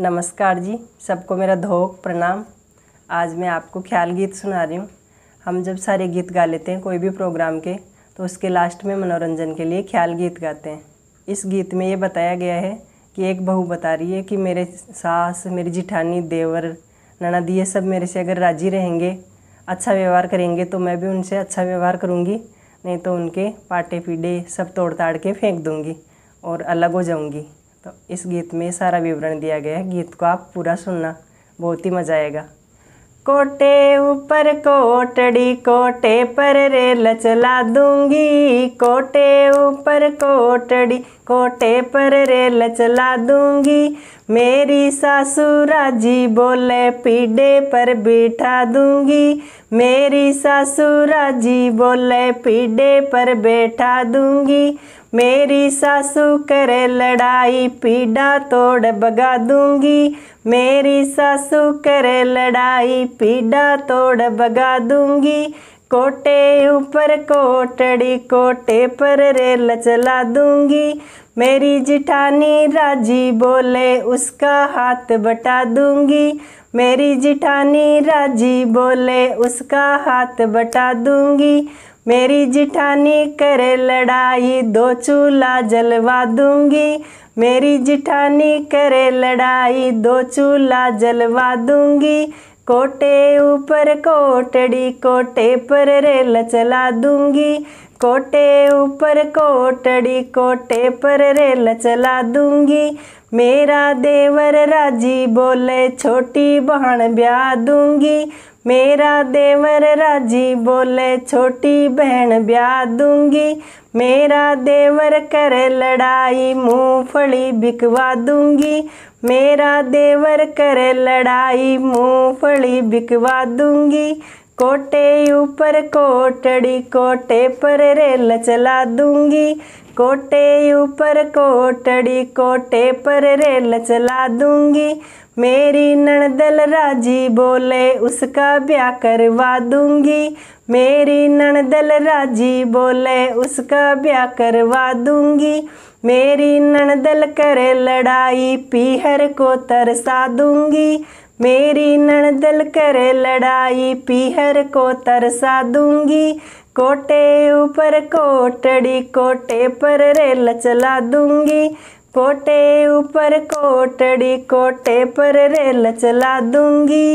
नमस्कार जी सबको मेरा धोक प्रणाम आज मैं आपको ख्याल गीत सुना रही हूँ हम जब सारे गीत गा लेते हैं कोई भी प्रोग्राम के तो उसके लास्ट में मनोरंजन के लिए ख्याल गीत गाते हैं इस गीत में ये बताया गया है कि एक बहू बता रही है कि मेरे सास मेरी जिठानी देवर ननद ये सब मेरे से अगर राजी रहेंगे अच्छा व्यवहार करेंगे तो मैं भी उनसे अच्छा व्यवहार करूँगी नहीं तो उनके पाटे पीडे सब तोड़ताड़ के फेंक दूँगी और अलग हो जाऊँगी तो इस गीत में सारा विवरण दिया गया है गीत को आप पूरा सुनना बहुत ही मज़ा आएगा कोटे ऊपर कोटड़ी कोटे पर रेल चला दूंगी कोटे ऊपर कोटड़ी कोटे पर रेल चला दूंगी मेरी सासुरा जी बोले पीढ़े पर बिठा दूंगी मेरी सासुरा जी बोले पीढ़े पर बैठा दूंगी मेरी सासू करे लड़ाई पीड़ा तोड़ बगा दूंगी मेरी सासू करे लड़ाई पीड़ा तोड़ बगा दूंगी कोटे ऊपर कोटड़ी कोटे पर रेल चला दूंगी मेरी जिठानी राजी बोले उसका हाथ बटा दूंगी मेरी जिठानी राजी बोले उसका हाथ बटा दूंगी मेरी जिठानी करे लड़ाई दो चूल्हा जलवा दूंगी मेरी जिठानी करे लड़ाई दो चूल्हा जलवा दूंगी कोटे ऊपर कोटड़ी कोटे पर रेल चला दूंगी कोटे ऊपर कोटड़ी कोटे पर रेल चला दूंगी मेरा देवर राजी बोले छोटी बहन ब्याह दूंगी मेरा देवर राजी बोले छोटी बहन ब्याह दूंगी मेरा देवर करे लड़ाई मूंगफली बिकवा दूंगी मेरा देवर करे लड़ाई मूंगफली बिकवा दूंगी कोटे ऊपर कोटड़ी कोटे पर रेल चला दूंगी कोटे ऊपर कोटड़ी कोटे पर रेल चला दूंगी मेरी नणदल राजी बोले उसका ब्याह करवा दूंगी मेरी नणदल राजी बोले उसका ब्याह करवा दूंगी मेरी नणदल करे लड़ाई पीहर को तरसा दूंगी मेरी नणदल करे लड़ाई पीहर को तरसा दूंगी कोटे ऊपर कोटड़ी कोटे पर रेल चला दूंगी पोटे ऊपर कोटड़ी कोटे पर रेल चला दूंगी